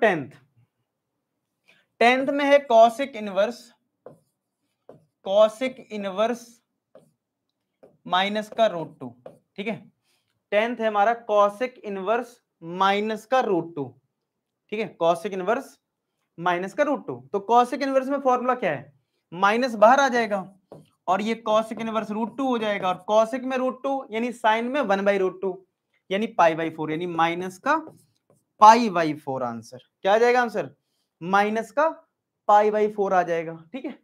tenth tenth में है cosec inverse cosec inverse minus का रूट टू ठीक है टेंथ है हमारा कॉसिक इनवर्स माइनस का रूट टू ठीक है कॉसिक इनवर्स माइनस का रूट टू तो कॉसिक इनवर्स में फॉर्मूला क्या है माइनस बाहर आ जाएगा और ये कॉसिक इनवर्स रूट टू हो जाएगा और कॉसिक में रूट टू यानी साइन में वन बाई रूट टू यानी पाई बाई फोर यानी माइनस का पाई बाई फोर आंसर क्या आ जाएगा आंसर माइनस का पाई बाई फोर आ जाएगा ठीक है